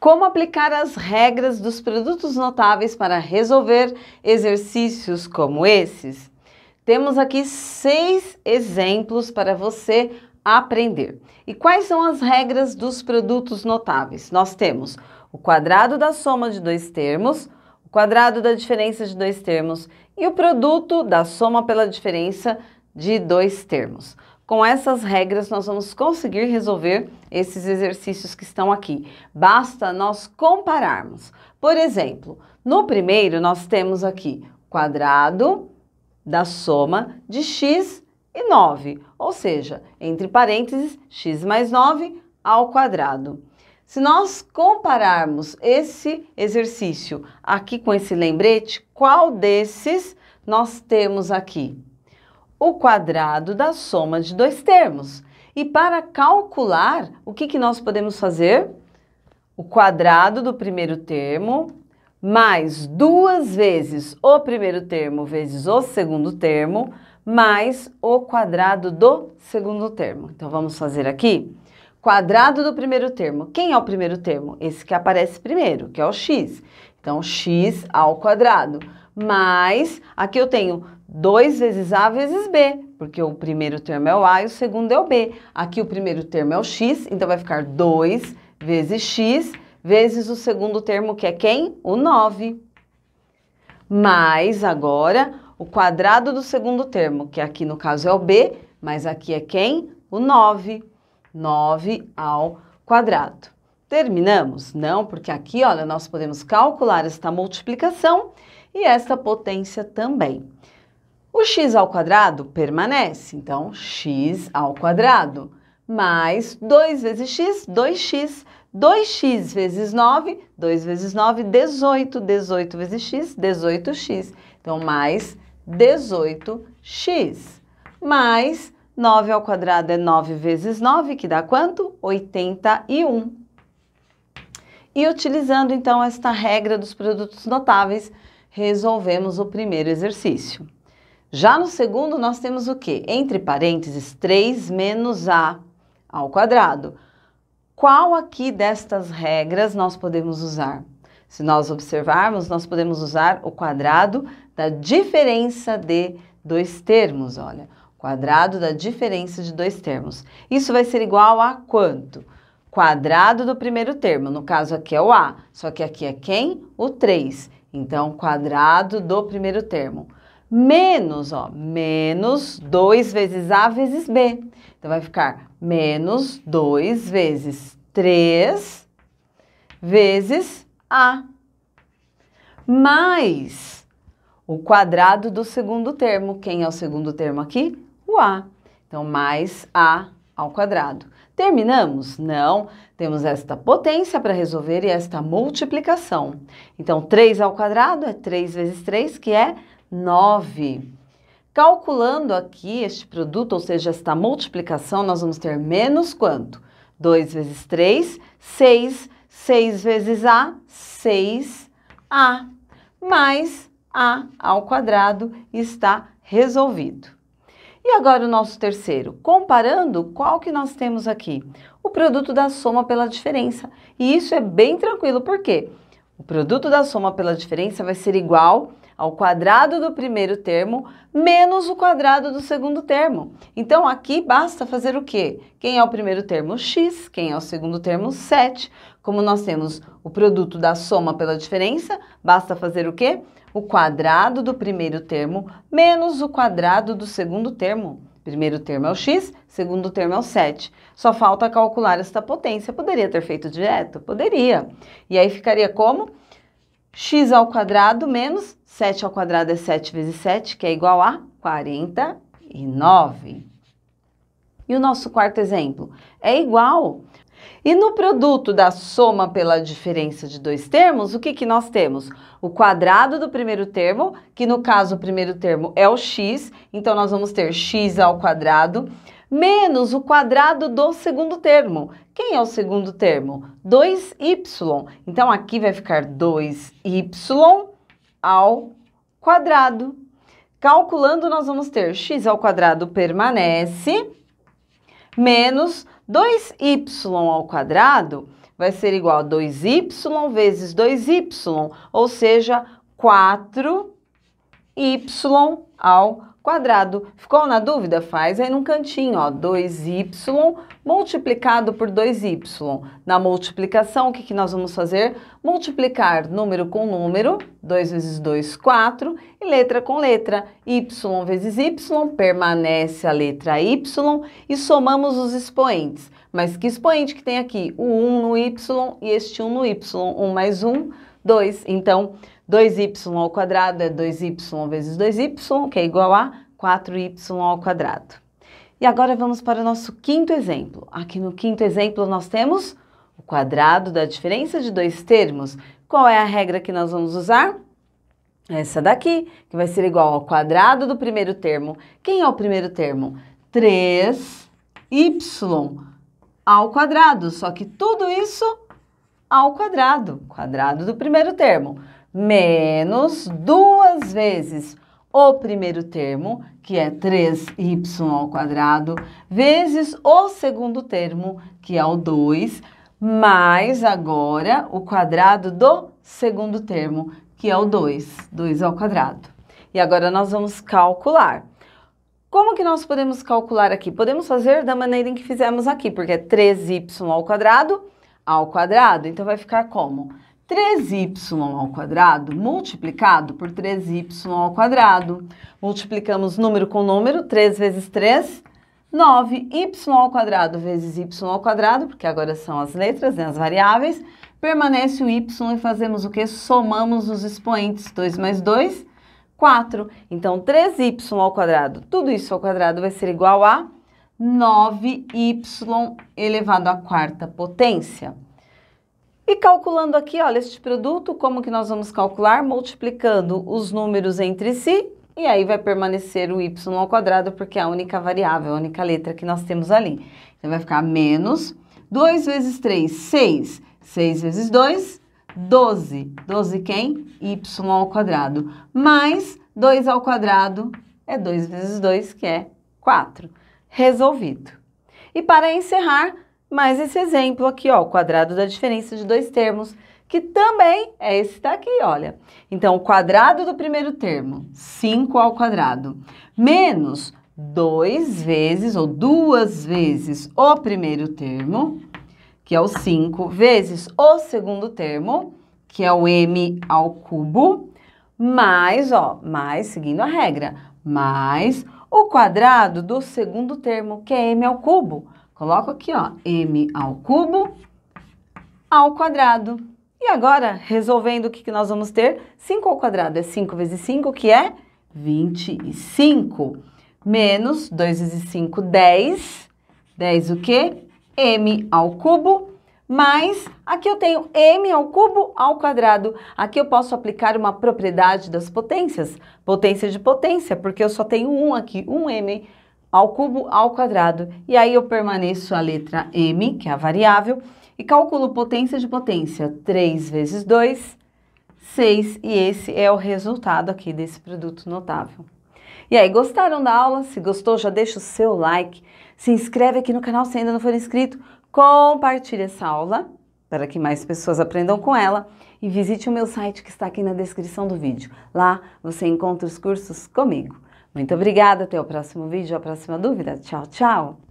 como aplicar as regras dos produtos notáveis para resolver exercícios como esses? Temos aqui seis exemplos para você aprender. E quais são as regras dos produtos notáveis? Nós temos o quadrado da soma de dois termos, o quadrado da diferença de dois termos e o produto da soma pela diferença de dois termos. Com essas regras, nós vamos conseguir resolver esses exercícios que estão aqui. Basta nós compararmos. Por exemplo, no primeiro, nós temos aqui quadrado da soma de x e 9, ou seja, entre parênteses, x mais 9 ao quadrado. Se nós compararmos esse exercício aqui com esse lembrete, qual desses nós temos aqui? o quadrado da soma de dois termos. E para calcular, o que, que nós podemos fazer? O quadrado do primeiro termo mais duas vezes o primeiro termo vezes o segundo termo, mais o quadrado do segundo termo. Então, vamos fazer aqui quadrado do primeiro termo. Quem é o primeiro termo? Esse que aparece primeiro, que é o x. Então, x ao quadrado. Mais, aqui eu tenho 2 vezes A vezes B, porque o primeiro termo é o A e o segundo é o B. Aqui o primeiro termo é o X, então vai ficar 2 vezes X vezes o segundo termo, que é quem? O 9. Mais agora o quadrado do segundo termo, que aqui no caso é o B, mas aqui é quem? O 9. 9 ao quadrado. Terminamos? Não, porque aqui, olha, nós podemos calcular esta multiplicação e esta potência também. O x ao quadrado permanece, então x ao quadrado mais 2 vezes x, 2x. 2x vezes 9, 2 vezes 9, 18. 18 vezes x, 18x. Então, mais 18x. Mais 9 ao quadrado é 9 vezes 9, que dá quanto? 81. E utilizando, então, esta regra dos produtos notáveis, resolvemos o primeiro exercício. Já no segundo, nós temos o quê? Entre parênteses, 3 menos a ao quadrado. Qual aqui destas regras nós podemos usar? Se nós observarmos, nós podemos usar o quadrado da diferença de dois termos, olha. Quadrado da diferença de dois termos. Isso vai ser igual a quanto? Quadrado do primeiro termo, no caso aqui é o A, só que aqui é quem? O 3. Então, quadrado do primeiro termo menos, ó, menos 2 vezes A vezes B. Então, vai ficar menos 2 vezes 3 vezes A. Mais o quadrado do segundo termo. Quem é o segundo termo aqui? O A. Então, mais A ao quadrado. Terminamos? Não. Temos esta potência para resolver e esta multiplicação. Então, 3 ao quadrado é 3 vezes 3, que é 9. Calculando aqui este produto, ou seja, esta multiplicação, nós vamos ter menos quanto? 2 vezes 3, 6. 6 vezes A, 6A. Mais A ao quadrado está resolvido. E agora o nosso terceiro. Comparando, qual que nós temos aqui? O produto da soma pela diferença. E isso é bem tranquilo, por quê? O produto da soma pela diferença vai ser igual ao quadrado do primeiro termo menos o quadrado do segundo termo. Então, aqui basta fazer o quê? Quem é o primeiro termo? x. Quem é o segundo termo? 7. Como nós temos o produto da soma pela diferença, basta fazer o quê? O quadrado do primeiro termo menos o quadrado do segundo termo. Primeiro termo é o x, segundo termo é o 7. Só falta calcular esta potência. Poderia ter feito direto? Poderia. E aí ficaria como? x ao quadrado menos 7 ao quadrado é 7 vezes 7, que é igual a 49. E o nosso quarto exemplo é igual. E no produto da soma pela diferença de dois termos, o que, que nós temos? O quadrado do primeiro termo, que no caso o primeiro termo é o x, então nós vamos ter x ao quadrado menos o quadrado do segundo termo. Quem é o segundo termo? 2y. Então, aqui vai ficar 2y ao quadrado. Calculando, nós vamos ter x ao quadrado permanece, menos 2y ao quadrado vai ser igual a 2y vezes 2y, ou seja, 4 y ao quadrado. Ficou na dúvida? Faz aí num cantinho, ó, 2y multiplicado por 2y. Na multiplicação, o que, que nós vamos fazer? Multiplicar número com número, 2 vezes 2, 4, e letra com letra, y vezes y, permanece a letra y, e somamos os expoentes. Mas que expoente que tem aqui? O 1 no y e este 1 no y, 1 mais 1, 2. Então, 2y ao quadrado é 2y vezes 2y, que é igual a 4y ao quadrado. E agora vamos para o nosso quinto exemplo. Aqui no quinto exemplo nós temos o quadrado da diferença de dois termos. Qual é a regra que nós vamos usar? Essa daqui, que vai ser igual ao quadrado do primeiro termo. Quem é o primeiro termo? 3y ao quadrado, só que tudo isso ao quadrado, quadrado do primeiro termo menos duas vezes o primeiro termo, que é 3y ao quadrado, vezes o segundo termo, que é o 2, mais agora o quadrado do segundo termo, que é o 2, 2 ao quadrado. E agora nós vamos calcular. Como que nós podemos calcular aqui? Podemos fazer da maneira em que fizemos aqui, porque é 3y ao quadrado ao quadrado, então vai ficar como? 3y ao quadrado multiplicado por 3y ao quadrado. Multiplicamos número com número, 3 vezes 3, 9y ao quadrado vezes y ao quadrado, porque agora são as letras, né, as variáveis, permanece o y e fazemos o que? Somamos os expoentes, 2 mais 2, 4. Então, 3y ao quadrado, tudo isso ao quadrado vai ser igual a 9y elevado à quarta potência. E calculando aqui, olha, este produto, como que nós vamos calcular? Multiplicando os números entre si, e aí vai permanecer o y ao quadrado, porque é a única variável, a única letra que nós temos ali. Então, vai ficar menos 2 vezes 3, 6. 6 vezes 2, 12. 12 quem? y ao quadrado. Mais 2 ao quadrado é 2 vezes 2, que é 4. Resolvido. E para encerrar, mais esse exemplo aqui, ó, o quadrado da diferença de dois termos, que também é esse daqui, olha. Então, o quadrado do primeiro termo, 5 ao quadrado, menos 2 vezes, ou duas vezes, o primeiro termo, que é o 5, vezes o segundo termo, que é o m ao cubo, mais, ó, mais, seguindo a regra, mais o quadrado do segundo termo, que é m ao cubo, Coloco aqui, ó, m ao cubo ao quadrado. E agora, resolvendo o que, nós vamos ter? 5 ao quadrado é 5 vezes 5, que é 25. Menos 2 vezes 5, 10. 10 o quê? m ao cubo mais, aqui eu tenho m ao cubo ao quadrado. Aqui eu posso aplicar uma propriedade das potências, potência de potência, porque eu só tenho um aqui, um m ao cubo ao quadrado. E aí eu permaneço a letra m, que é a variável, e calculo potência de potência. 3 vezes 2, 6. E esse é o resultado aqui desse produto notável. E aí, gostaram da aula? Se gostou, já deixa o seu like. Se inscreve aqui no canal se ainda não for inscrito. Compartilhe essa aula para que mais pessoas aprendam com ela. E visite o meu site que está aqui na descrição do vídeo. Lá você encontra os cursos comigo. Muito obrigada, até o próximo vídeo, a próxima dúvida. Tchau, tchau!